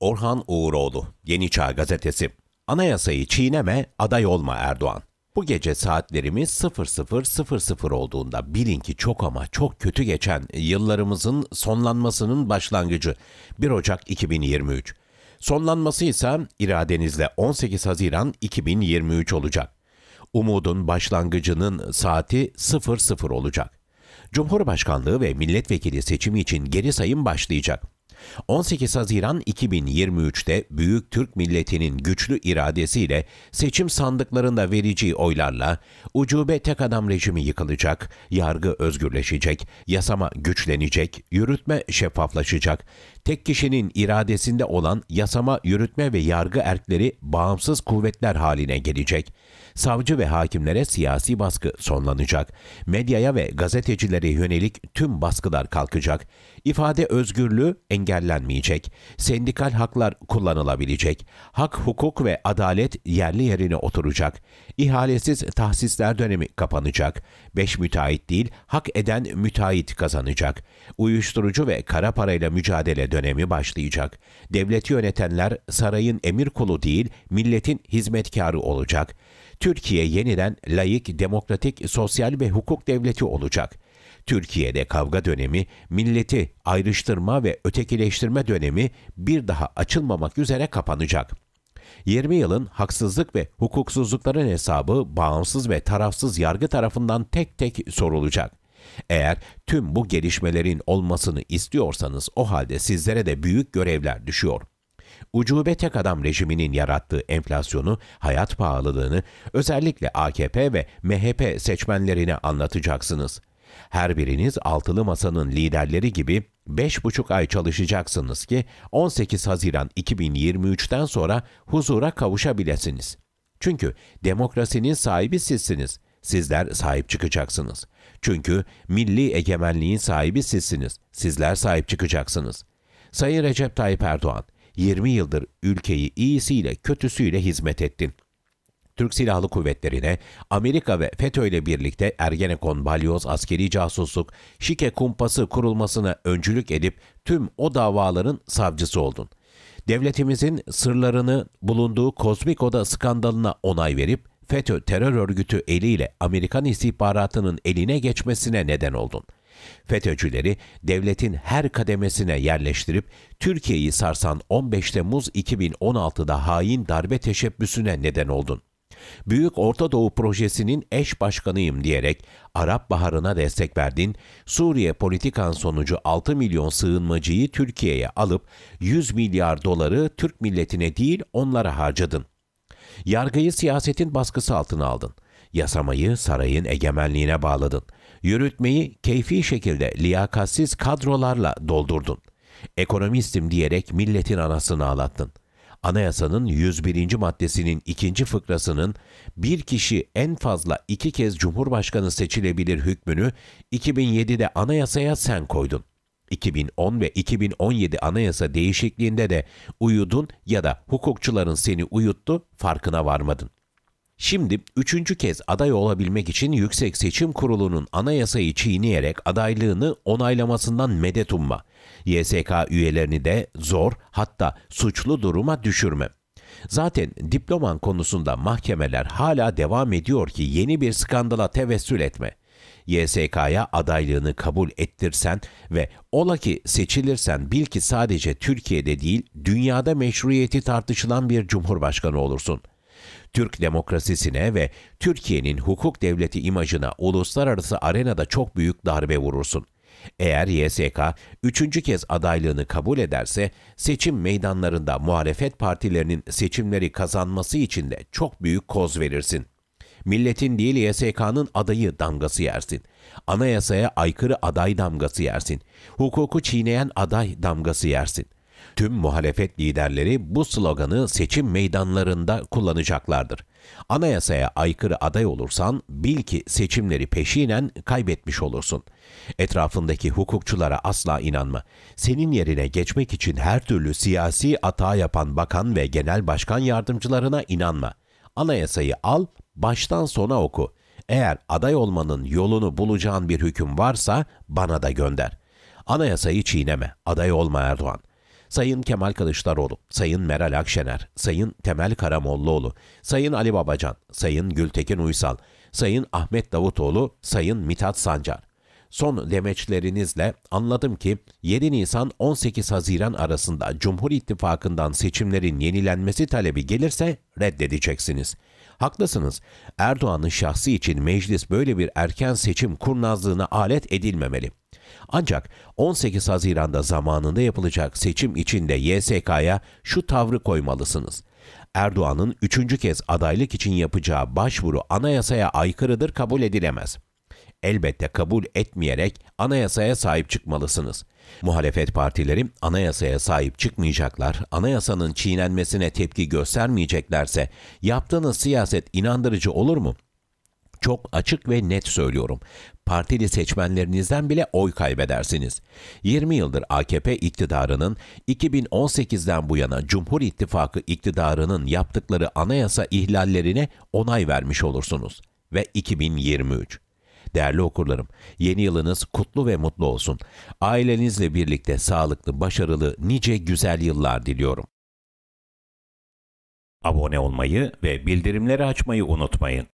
Orhan Uğuroğlu, Yeni Çağ Gazetesi. Anayasayı çiğneme, aday olma Erdoğan. Bu gece saatlerimiz 00.00 olduğunda bilin ki çok ama çok kötü geçen yıllarımızın sonlanmasının başlangıcı 1 Ocak 2023. Sonlanması ise iradenizle 18 Haziran 2023 olacak. Umudun başlangıcının saati 00 olacak. Cumhurbaşkanlığı ve milletvekili seçimi için geri sayım başlayacak. 18 Haziran 2023'te Büyük Türk milletinin güçlü iradesiyle seçim sandıklarında vereceği oylarla ucube tek adam rejimi yıkılacak, yargı özgürleşecek, yasama güçlenecek, yürütme şeffaflaşacak, tek kişinin iradesinde olan yasama, yürütme ve yargı erkleri bağımsız kuvvetler haline gelecek. Savcı ve hakimlere siyasi baskı sonlanacak. Medyaya ve gazetecilere yönelik tüm baskılar kalkacak. İfade özgürlüğü engellenmeyecek. Sendikal haklar kullanılabilecek. Hak, hukuk ve adalet yerli yerine oturacak. İhalesiz tahsisler dönemi kapanacak. Beş müteahhit değil, hak eden müteahhit kazanacak. Uyuşturucu ve kara parayla mücadele dönemi başlayacak. Devleti yönetenler sarayın emir kulu değil, milletin hizmetkarı olacak. Türkiye yeniden layık, demokratik, sosyal ve hukuk devleti olacak. Türkiye'de kavga dönemi, milleti ayrıştırma ve ötekileştirme dönemi bir daha açılmamak üzere kapanacak. 20 yılın haksızlık ve hukuksuzlukların hesabı bağımsız ve tarafsız yargı tarafından tek tek sorulacak. Eğer tüm bu gelişmelerin olmasını istiyorsanız o halde sizlere de büyük görevler düşüyor. Ucube tek adam rejiminin yarattığı enflasyonu, hayat pahalılığını özellikle AKP ve MHP seçmenlerine anlatacaksınız. Her biriniz altılı masanın liderleri gibi 5,5 ay çalışacaksınız ki 18 Haziran 2023'ten sonra huzura kavuşabilirsiniz. Çünkü demokrasinin sahibi sizsiniz. Sizler sahip çıkacaksınız. Çünkü milli egemenliğin sahibi sizsiniz. Sizler sahip çıkacaksınız. Sayın Recep Tayyip Erdoğan, 20 yıldır ülkeyi iyisiyle kötüsüyle hizmet ettin. Türk Silahlı Kuvvetleri'ne Amerika ve FETÖ ile birlikte Ergenekon, Balyoz, askeri casusluk, şike kumpası kurulmasına öncülük edip tüm o davaların savcısı oldun. Devletimizin sırlarını bulunduğu kozmik oda skandalına onay verip FETÖ terör örgütü eliyle Amerikan istihbaratının eline geçmesine neden oldun. FETÖ'cüleri devletin her kademesine yerleştirip Türkiye'yi sarsan 15 Temmuz 2016'da hain darbe teşebbüsüne neden oldun. Büyük Orta Doğu projesinin eş başkanıyım diyerek Arap Baharı'na destek verdin, Suriye politikan sonucu 6 milyon sığınmacıyı Türkiye'ye alıp 100 milyar doları Türk milletine değil onlara harcadın. Yargıyı siyasetin baskısı altına aldın. Yasamayı sarayın egemenliğine bağladın. Yürütmeyi keyfi şekilde liyakatsiz kadrolarla doldurdun. Ekonomistim diyerek milletin anasını ağlattın. Anayasanın 101. maddesinin 2. fıkrasının bir kişi en fazla iki kez cumhurbaşkanı seçilebilir hükmünü 2007'de anayasaya sen koydun. 2010 ve 2017 anayasa değişikliğinde de uyudun ya da hukukçuların seni uyuttu farkına varmadın. Şimdi üçüncü kez aday olabilmek için Yüksek Seçim Kurulu'nun anayasayı çiğneyerek adaylığını onaylamasından medet umma. YSK üyelerini de zor hatta suçlu duruma düşürme. Zaten diploman konusunda mahkemeler hala devam ediyor ki yeni bir skandala tevessül etme. YSK'ya adaylığını kabul ettirsen ve ola ki seçilirsen bil ki sadece Türkiye'de değil, dünyada meşruiyeti tartışılan bir cumhurbaşkanı olursun. Türk demokrasisine ve Türkiye'nin hukuk devleti imajına uluslararası arenada çok büyük darbe vurursun. Eğer YSK üçüncü kez adaylığını kabul ederse seçim meydanlarında muhalefet partilerinin seçimleri kazanması için de çok büyük koz verirsin.'' Milletin değil YSK'nın adayı damgası yersin. Anayasaya aykırı aday damgası yersin. Hukuku çiğneyen aday damgası yersin. Tüm muhalefet liderleri bu sloganı seçim meydanlarında kullanacaklardır. Anayasaya aykırı aday olursan bil ki seçimleri peşinen kaybetmiş olursun. Etrafındaki hukukçulara asla inanma. Senin yerine geçmek için her türlü siyasi hata yapan bakan ve genel başkan yardımcılarına inanma. Anayasayı al, baştan sona oku. Eğer aday olmanın yolunu bulacağın bir hüküm varsa bana da gönder. Anayasayı çiğneme, aday olma Erdoğan. Sayın Kemal Kılıçdaroğlu, Sayın Meral Akşener, Sayın Temel Karamollaoğlu, Sayın Ali Babacan, Sayın Gültekin Uysal, Sayın Ahmet Davutoğlu, Sayın Mithat Sancar, Son demeçlerinizle anladım ki 7 Nisan 18 Haziran arasında Cumhur İttifakı'ndan seçimlerin yenilenmesi talebi gelirse reddedeceksiniz. Haklısınız. Erdoğan'ın şahsı için meclis böyle bir erken seçim kurnazlığına alet edilmemeli. Ancak 18 Haziran'da zamanında yapılacak seçim içinde YSK'ya şu tavrı koymalısınız. Erdoğan'ın üçüncü kez adaylık için yapacağı başvuru anayasaya aykırıdır kabul edilemez.'' elbette kabul etmeyerek anayasaya sahip çıkmalısınız. Muhalefet partileri anayasaya sahip çıkmayacaklar, anayasanın çiğnenmesine tepki göstermeyeceklerse yaptığınız siyaset inandırıcı olur mu? Çok açık ve net söylüyorum. Partili seçmenlerinizden bile oy kaybedersiniz. 20 yıldır AKP iktidarının 2018'den bu yana Cumhur İttifakı iktidarının yaptıkları anayasa ihlallerine onay vermiş olursunuz ve 2023 Değerli okurlarım, yeni yılınız kutlu ve mutlu olsun. Ailenizle birlikte sağlıklı, başarılı, nice güzel yıllar diliyorum. Abone olmayı ve bildirimleri açmayı unutmayın.